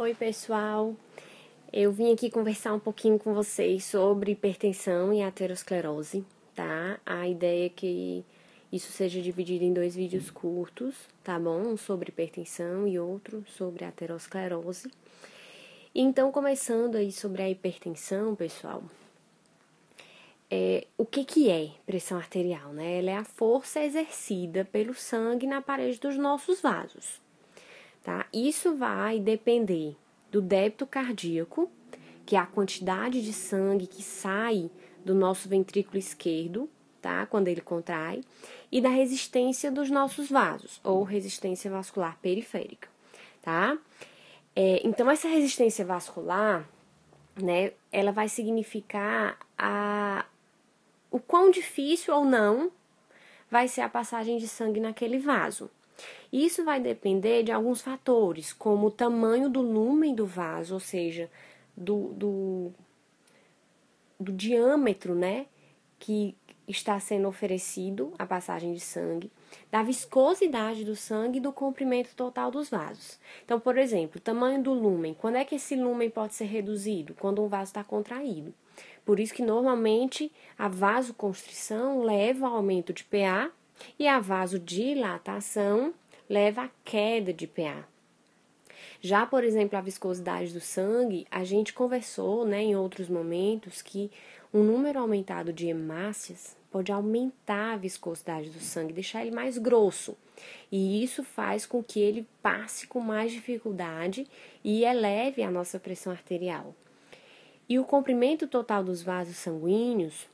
Oi, pessoal. Eu vim aqui conversar um pouquinho com vocês sobre hipertensão e aterosclerose, tá? A ideia é que isso seja dividido em dois vídeos curtos, tá bom? Um sobre hipertensão e outro sobre aterosclerose. Então, começando aí sobre a hipertensão, pessoal. É, o que, que é pressão arterial? Né? Ela é a força exercida pelo sangue na parede dos nossos vasos, tá? Isso vai depender do débito cardíaco, que é a quantidade de sangue que sai do nosso ventrículo esquerdo, tá? Quando ele contrai, e da resistência dos nossos vasos, ou resistência vascular periférica, tá? É, então, essa resistência vascular, né, ela vai significar a, o quão difícil ou não vai ser a passagem de sangue naquele vaso. Isso vai depender de alguns fatores, como o tamanho do lumen do vaso, ou seja, do, do, do diâmetro, né? Que está sendo oferecido a passagem de sangue, da viscosidade do sangue e do comprimento total dos vasos. Então, por exemplo, o tamanho do lumen. Quando é que esse lumen pode ser reduzido? Quando um vaso está contraído. Por isso que normalmente a vasoconstrição leva ao aumento de pH e a vasodilatação leva à queda de pH. Já, por exemplo, a viscosidade do sangue, a gente conversou né, em outros momentos que um número aumentado de hemácias pode aumentar a viscosidade do sangue, deixar ele mais grosso. E isso faz com que ele passe com mais dificuldade e eleve a nossa pressão arterial. E o comprimento total dos vasos sanguíneos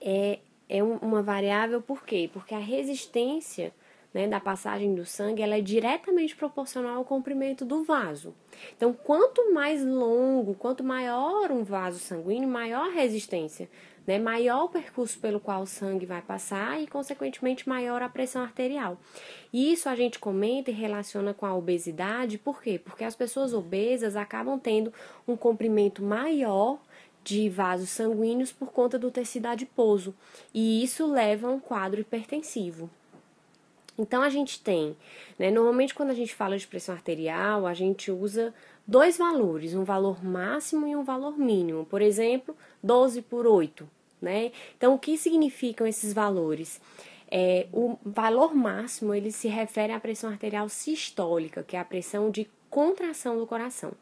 é é uma variável por quê? Porque a resistência né, da passagem do sangue ela é diretamente proporcional ao comprimento do vaso. Então, quanto mais longo, quanto maior um vaso sanguíneo, maior resistência, né, maior o percurso pelo qual o sangue vai passar e, consequentemente, maior a pressão arterial. E isso a gente comenta e relaciona com a obesidade, por quê? Porque as pessoas obesas acabam tendo um comprimento maior de vasos sanguíneos por conta do tecido adiposo, e isso leva a um quadro hipertensivo. Então a gente tem, né, normalmente quando a gente fala de pressão arterial, a gente usa dois valores, um valor máximo e um valor mínimo, por exemplo, 12 por 8. Né? Então, o que significam esses valores? É, o valor máximo ele se refere à pressão arterial sistólica, que é a pressão de contração do coração.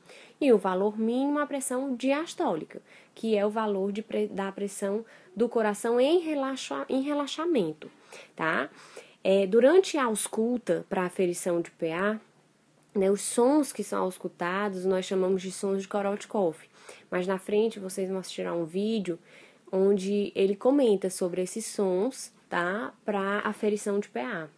E o valor mínimo, a pressão diastólica, que é o valor de, da pressão do coração em, relaxa, em relaxamento, tá? É, durante a ausculta para aferição de PA, né, os sons que são auscultados nós chamamos de sons de Korotkov. Mas na frente vocês vão assistir a um vídeo onde ele comenta sobre esses sons, tá? Para aferição de PA.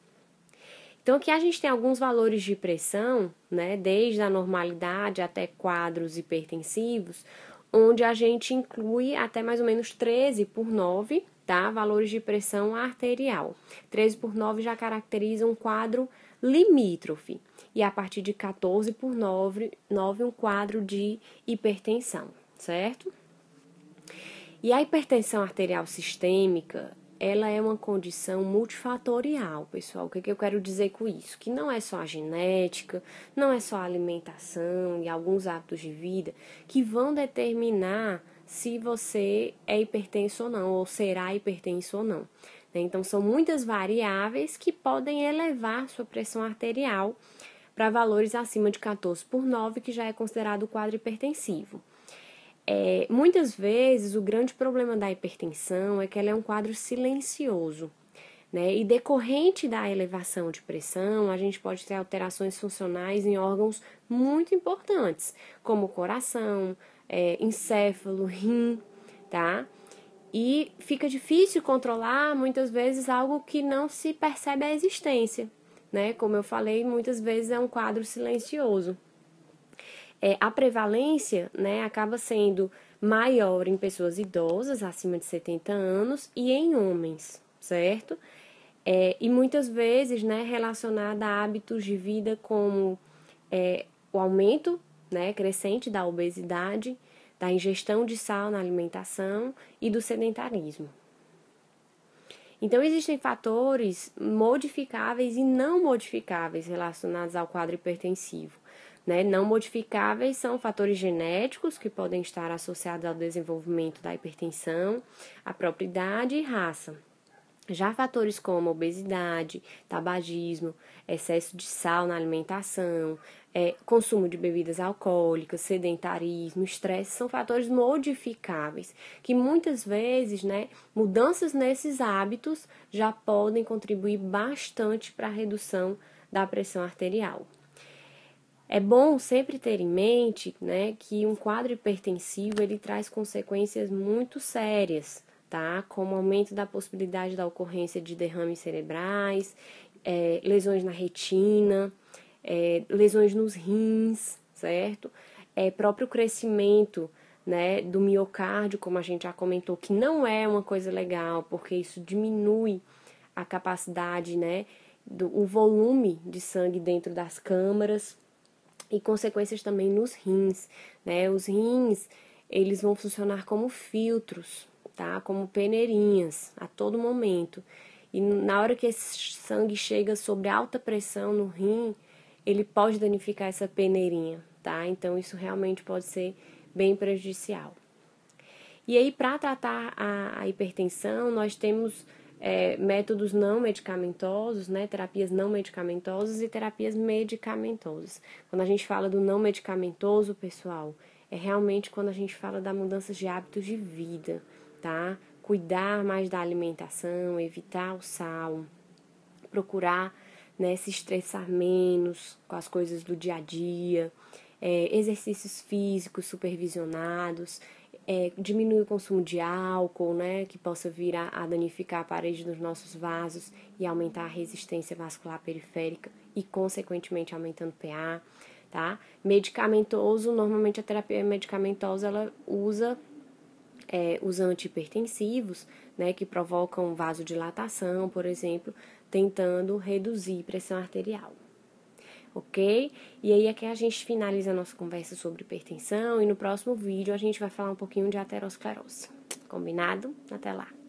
Então aqui a gente tem alguns valores de pressão, né, desde a normalidade até quadros hipertensivos, onde a gente inclui até mais ou menos 13 por 9, tá? Valores de pressão arterial. 13 por 9 já caracteriza um quadro limítrofe e a partir de 14 por 9, 9 um quadro de hipertensão, certo? E a hipertensão arterial sistêmica, ela é uma condição multifatorial, pessoal. O que, que eu quero dizer com isso? Que não é só a genética, não é só a alimentação e alguns hábitos de vida que vão determinar se você é hipertenso ou não, ou será hipertenso ou não. Né? Então, são muitas variáveis que podem elevar sua pressão arterial para valores acima de 14 por 9, que já é considerado quadro hipertensivo. É, muitas vezes o grande problema da hipertensão é que ela é um quadro silencioso. Né? E decorrente da elevação de pressão, a gente pode ter alterações funcionais em órgãos muito importantes, como coração, é, encéfalo, rim, tá? E fica difícil controlar muitas vezes algo que não se percebe a existência, né? Como eu falei, muitas vezes é um quadro silencioso é, a prevalência né, acaba sendo maior em pessoas idosas, acima de 70 anos, e em homens, certo? É, e muitas vezes né, relacionada a hábitos de vida como é, o aumento né, crescente da obesidade, da ingestão de sal na alimentação e do sedentarismo. Então, existem fatores modificáveis e não modificáveis relacionados ao quadro hipertensivo. Né? Não modificáveis são fatores genéticos que podem estar associados ao desenvolvimento da hipertensão, a propriedade e raça. Já fatores como obesidade, tabagismo, excesso de sal na alimentação, é, consumo de bebidas alcoólicas, sedentarismo, estresse, são fatores modificáveis, que muitas vezes, né, mudanças nesses hábitos já podem contribuir bastante para a redução da pressão arterial. É bom sempre ter em mente né, que um quadro hipertensivo ele traz consequências muito sérias, tá? Como aumento da possibilidade da ocorrência de derrames cerebrais, é, lesões na retina, é, lesões nos rins, certo? É, próprio crescimento né, do miocárdio, como a gente já comentou, que não é uma coisa legal, porque isso diminui a capacidade, né, do, o volume de sangue dentro das câmaras, e consequências também nos rins, né? Os rins, eles vão funcionar como filtros, tá? Como peneirinhas a todo momento. E na hora que esse sangue chega sobre alta pressão no rim, ele pode danificar essa peneirinha, tá? Então isso realmente pode ser bem prejudicial. E aí, para tratar a, a hipertensão, nós temos é, métodos não medicamentosos, né, terapias não medicamentosas e terapias medicamentosas. Quando a gente fala do não medicamentoso, pessoal, é realmente quando a gente fala da mudança de hábitos de vida, tá? Cuidar mais da alimentação, evitar o sal, procurar né, se estressar menos com as coisas do dia a dia, é, exercícios físicos supervisionados, é, diminuir o consumo de álcool, né, que possa vir a, a danificar a parede dos nossos vasos e aumentar a resistência vascular periférica e, consequentemente, aumentando o PA. tá? Medicamentoso, normalmente a terapia medicamentosa, ela usa é, os antipertensivos, né, que provocam vasodilatação, por exemplo, tentando reduzir pressão arterial ok? E aí aqui é a gente finaliza a nossa conversa sobre hipertensão e no próximo vídeo a gente vai falar um pouquinho de aterosclerose. Combinado? Até lá!